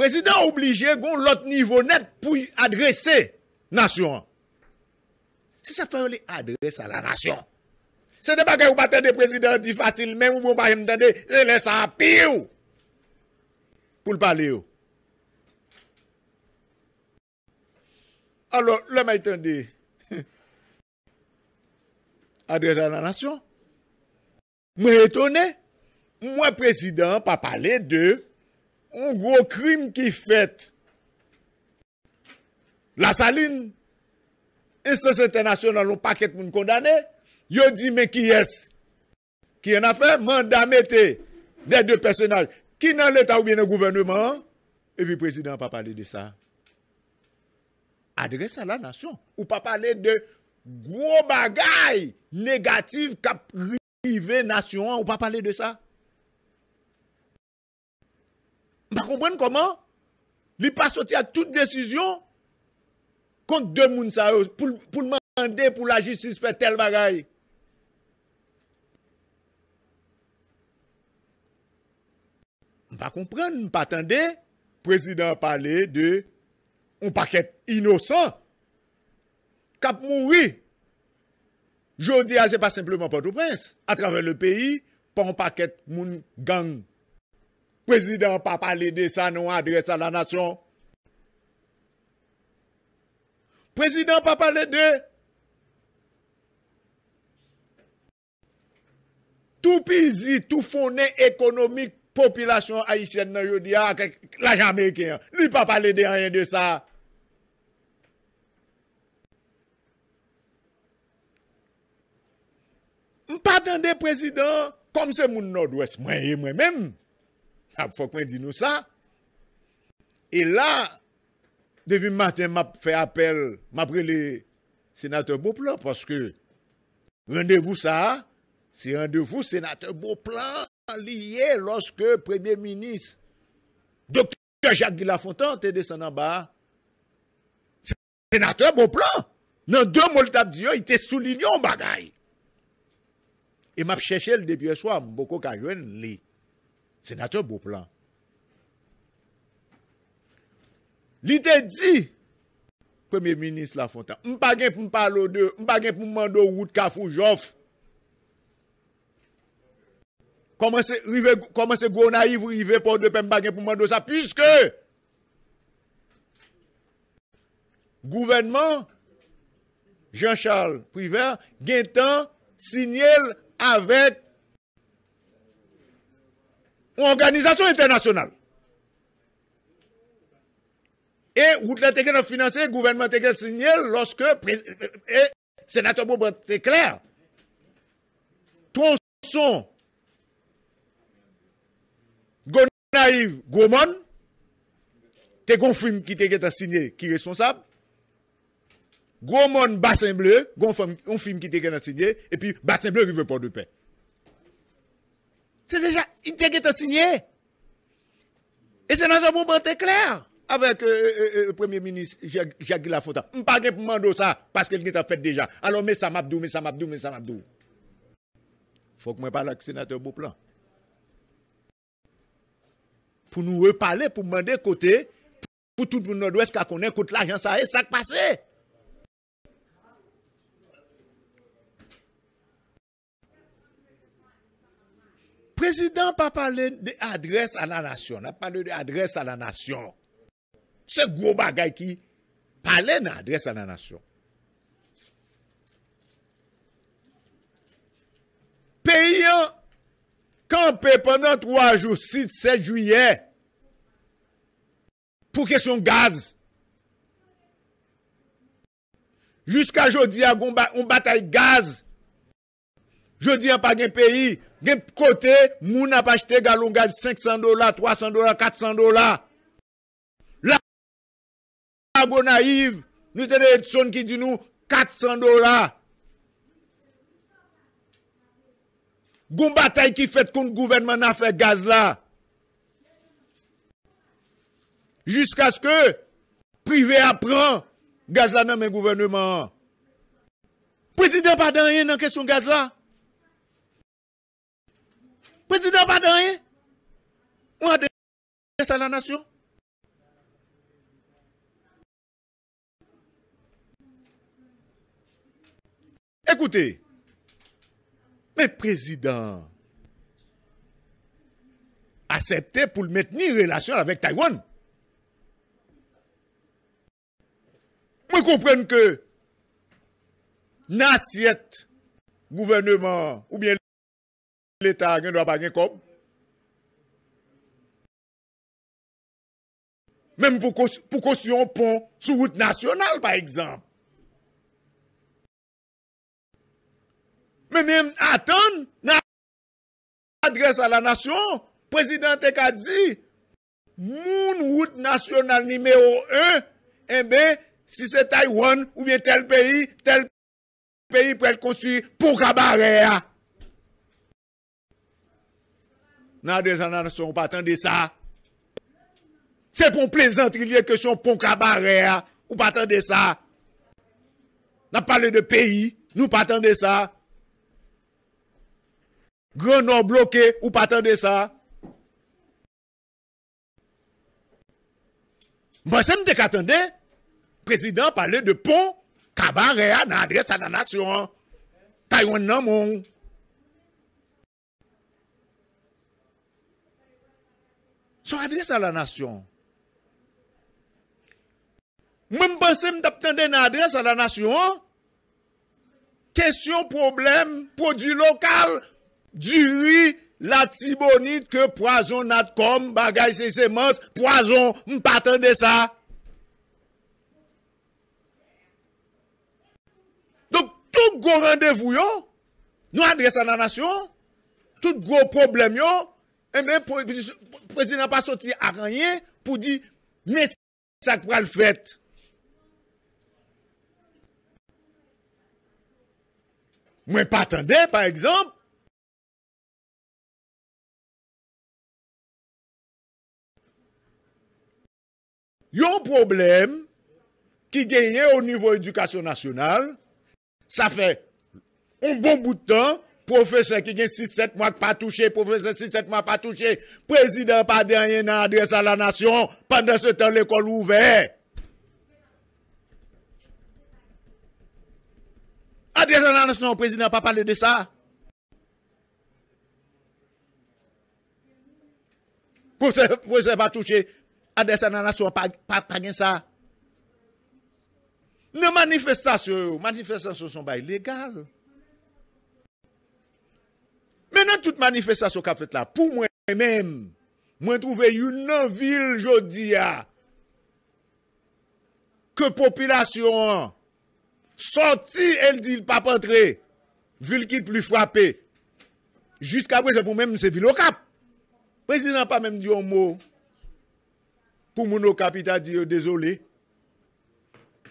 Prezident oblige goun lot nivou net pou adrese nasyon. Se sa fè an li adrese an la nasyon, se de bagay ou paten de prezident di fasil men, ou moun pa jen mdende, elè sa api ou pou l'pale ou. Alors, lè mwen etende, adrese an la nasyon, mwen etone, mwen prezident pa pale de Un gro krim ki fèt. La saline. Est-ce se te nasyon nan loun paket moun kondane? Yo di me ki yes. Ki yon a fè mandamete. Dey dey personaj. Ki nan létan ou mènen gouvennement? E vi prezident pa pale dey sa. Adres sa la nasyon. Ou pa pale dey gro bagay. Negatif kaprivé nasyon. Ou pa pale dey sa. pas comprendre comment il pas sorti à toute décision contre deux personnes pour pour demander pour la justice faire tel bagaille. Pas comprendre, pas Le président parler de un paquet innocent cap mourir. Jodi a ah, c'est pas simplement Port-au-Prince, à travers le pays, pour un paquet de gang Prezident pa pale de sa nou adres a la nasyon. Prezident pa pale de. Tou pizi, tou fonen ekonomik, populasyon a yi chen nan yo diya, akèk lak Ameriken. Li pa pale de a yen de sa. M pa tende prezident, kom se moun nou adres mwen yi mwen menm. Fokwen di nou sa. E la, debi matin ma fe apel, ma prele senatèr bou plan, paske, randevou sa, se randevou senatèr bou plan, liye, loske premier minis, doktor Jacques Guilafontan, te desenan ba, senatèr bou plan, nan do molta diyon, te soulignon bagay. E map chèche l debi e swam, boko kajwen li. Sénateur Beauplan. L'été dit, Premier Ministre Lafontaine, on ne pa gen pou de, m pa gen pou mando wout de Comment c'est, comment se, se ou rive pour de pe pa gen ça mando sa, puisque gouvernement Jean-Charles Privert gen tan avec une organisation internationale. Et route la a financé, gouvernement te signé lorsque euh, euh, et, sénateur Bouban te clair. Tronçon Gonaïve Gomon, te gon film qui te signé qui est responsable. Gomon Bassin Bleu, gon film qui te signé et puis Bassin Bleu veut Port de Paix. C'est déjà, il est signé. Et c'est dans un moment bon clair avec le euh, euh, euh, Premier ministre Jacques Lafontaine. Je ne pas pour demander ça parce qu'il a fait déjà. Alors, mais ça m'abdou, mais ça m'abdou, mais ça Il faut que je parle avec le sénateur Bouplan. Pour nous reparler, pour demander côté, pour tout le monde ouest qui connaît côté l'argent, ça est, passé. Prezident pa pale de adres an la nasyon. Na pale de adres an la nasyon. Se gro bagay ki pale na adres an la nasyon. Peyan kampè pendant 3 jou 6-7 juye pou kesyon gaz. Juska jodi agon batay gaz. Je di an pa gen peyi. Gen p kote, moun ap achete galon gaz 500 dola, 300 dola, 400 dola. La, a go naiv, nou tede Edson ki di nou 400 dola. Gon batay ki fet konn gouvernement na fe gaz la. Jiska sko, prive apren, gaz la nan men gouvernement. Prezident pa dan yen nan kesyon gaz la? Président pas rien. On a la nation. Écoutez, mais président accepté pour maintenir relation avec Taïwan. Moi comprends que n'assiette gouvernement ou bien l'Etat gen do a bagen kom. Mem pou kousyon pon sou wout nasyonal, pa ekzamp. Mem men aton, nan adres a la nasyon, prezident tek a di, moun wout nasyonal nimeyo 1, enbe, eh si se Taiwan, ou bien tel peyi, tel peyi pou el kousyon pou kabare ya. Ah. nan adres an anasyon, ou patande sa? Se pou plezantri liye kèsyon pon kabareya, ou patande sa? Nan pale de peyi, nou patande sa? Gros non bloke, ou patande sa? Mwen se m dek atande, prezident pale de pon kabareya nan adres an anasyon. Ta yon nan moun. sou adres a la nasyon. Mwen mpense mtap tende nan adres a la nasyon, kesyon problem, pou di lokal, di vi, la tibonit, ke poason nat kom, bagaj se semanse, poason, mpaten de sa. Donk, tout gwo randevou yo, nou adres a la nasyon, tout gwo problem yo, E eh men, prezident pa soti a kanyen pou di, mè sa kwa l fèt. Mwen patande, par exemple, yon problem ki genye ou nivou edukasyon nasyonal, sa fè un bon bout de tan, Profesor ki gen 6-7 mwak pa touche, profesor 6-7 mwak pa touche, prezident pa denye nan adresan la nasyon, panden se ten l'ekol ouve. Adresan la nasyon, prezident pa pale de sa. Profesor pa touche, adresan la nasyon, pa gen sa. Ne manifestasyon, manifestasyon son bay legal. Menen tout manifestasyon kap fet la, pou mwen men, mwen trouve yun nan vil jodi ya, ke popilasyon, soti el di pap entre, vil ki pli frap e, jiska wè se pou men se vil okap. Prezident pa men di yon mou, pou moun okap ita di yo dezoli,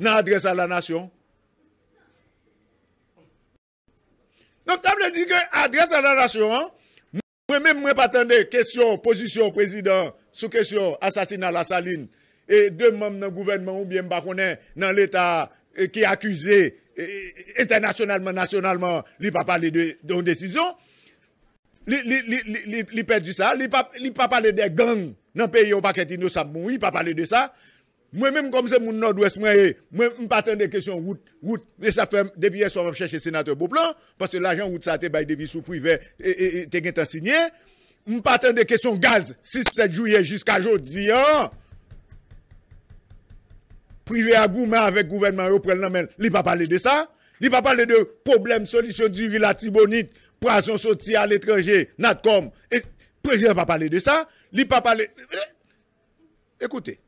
nan adres a la nasyon, Nou kab le di ke adres an la rasyon an, mwen mwen patande, kèsyon, posisyon, prezidant, sou kèsyon, asasina la saline, e dè mèm nan gouvermen ou bèm bakounen nan l'état ki akuse, internationalman, nationalman, li pa pale de yon desisyon, li pale de sa, li pa pale de gang nan peyi ou pa kèti nou sa moun, li pa pale de sa, Mwen mèm komse moun nord-ouest mwen e, mwen mpaten de kèsyon wout, wout, e sa fèm, debiye sou mèm chèche senatè bo plan, pasè l'ajan wout sa te baye de visou privè, e, e, e, te gen tan sinye, mpaten de kèsyon gaz, 6-7 jouyè, jiska joudi, an, privè a gou, mèm avèk gouvenman, repren nan mèm, li pa pale de sa, li pa pale de problem, solisyon di vilatibonit, prason soti a l'étranger, natkom, e, prejen pa pale de sa, li pa pale, ekoute, eh,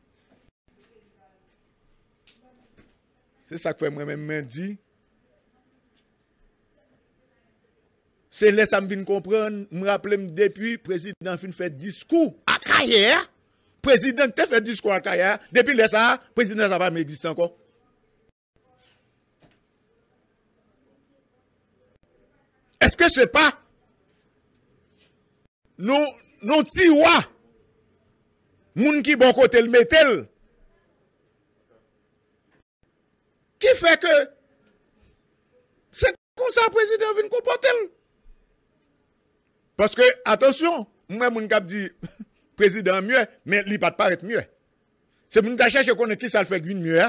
se lè sa m vin kompren, m rapple m depi, prezident fin fè diskou ak ayer, prezident te fè diskou ak ayer, depi lè sa, prezident sa pa m egzistan kon. Eske se pa, nou non ti wè, moun ki bon kote l metel, ki fè ke se kon sa prezident vin kou potel. Paske, atonsyon, mwen moun kap di prezident mwè, men li pat paret mwè. Se moun tachèche konen ki sal fèk vin mwè.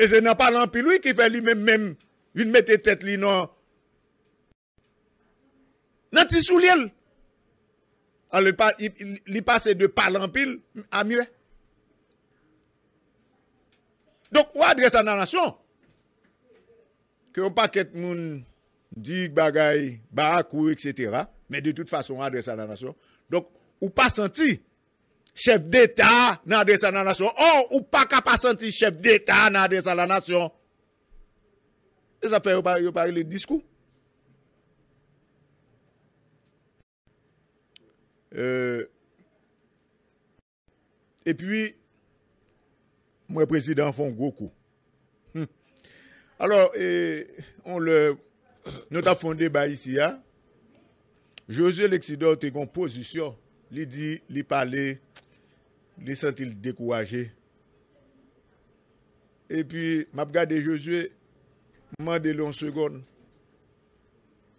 E se nan palampil wè ki fè li mèm mèm vin mette tèt li nan nan tisou li el. Li pase de palampil a mwè. Donc, ou adresse à la nation que on paquet de dig dit des barakou, etc. Mais de toute façon, on adresse à la nation. Donc, ou pas senti chef d'État n'a adresse à la nation. Oh, ou pas capable senti chef d'État n'a adresse à la nation. Et ça fait, pas le discours. Euh, et puis, moi président font gros hum. Alors on le nous avons fondé ici hein? José l'excédent une en position, il dit, il parlait, il sentit découragé. Et puis m'a regardé Josué m'a demandé une seconde.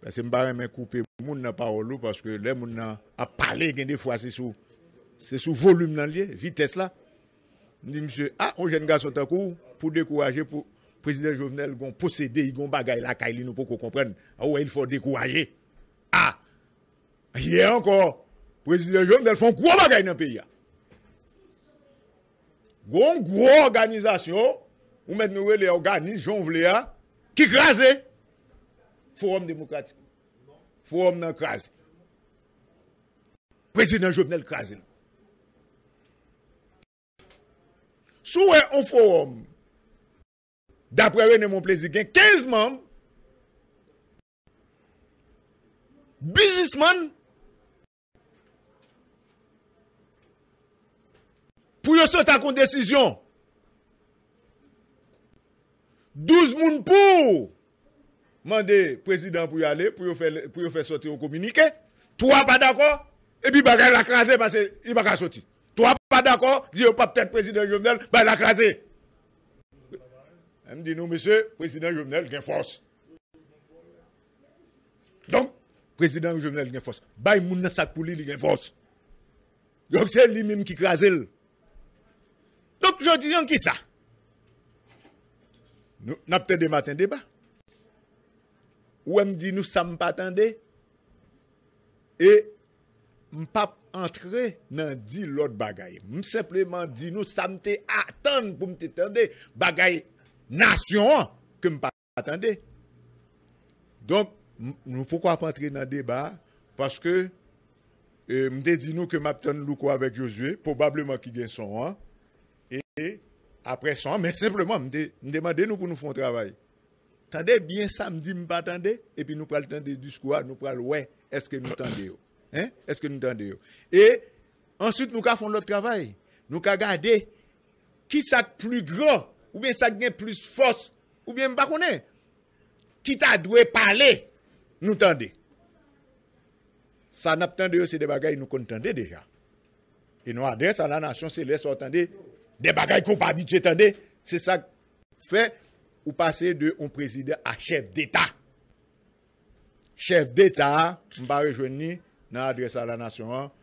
Parce que je ne vais pas couper le monde dans la parole parce que le monde a parlé des fois, c'est sous, sous volume, la vitesse là. Je dis, monsieur, ah, un jeune garçon tant coup pour décourager pour président Jovenel gon posséder, il gon bagaille la caille, nous qu'on comprenne Ah il faut décourager. Ah! a encore, président Jovenel font gros bagaille dans le pays. Ah. Gon gros organisation, ou met nous les organismes, voulais. Ah, qui crase. Forum démocratique. Forum nan crase. Président Jovenel crase. Sou wè ou fòwòm, dapre wè nè moun plezikè, 15 mòm, bizisman, pou yo sò takon desisyon, 12 moun pou, mandè prezidant pou yo ale, pou yo fè sòti ou kominike, 3 pa d'akò, e bi bagay lakranse, y bagay sòti. pas d'accord, dit pas peut-être président Jovenel, bah la crasé. Elle me dit non, monsieur, président Jovenel, gain force. Donc, président Jovenel, gain force. Bah, il moun sac pour force. Donc, c'est lui-même qui crasé. Donc, je dis, qui ça? Nous, n'a peut-être débat. Ou elle me dit, nous, ça pas attendés. Et m pa entre nan di lot bagay. M sepleman di nou sa m te atan pou m te tende bagay nasyon an ke m pa tende. Donk, nou poukwa pa entre nan deba, paske e, m te di nou ke m ap tende loukwa vek Yozue, poubableman ki gen son an, e, e apre son, men sepleman m te demande nou pou nou fon travay. Tende, bien sa m di m pa tende, epi nou pral tende du skwa, nou pral wè, eske nou tende yo. Hein? Est-ce que nous entendons Et ensuite, nous faisons notre travail. Nous garder qui ça plus grand, ou bien ça a plus force, ou bien pas Qui t'a dû parler, nous tendez. Ça n'a pas c'est des bagailles nous contentent déjà. Et nous adressons à la nation céleste, entendez, des bagailles qu'on pas habitué, C'est ça qui fait ou passer de un président à chef d'État. Chef d'État, je ne na adres a la nasyon an,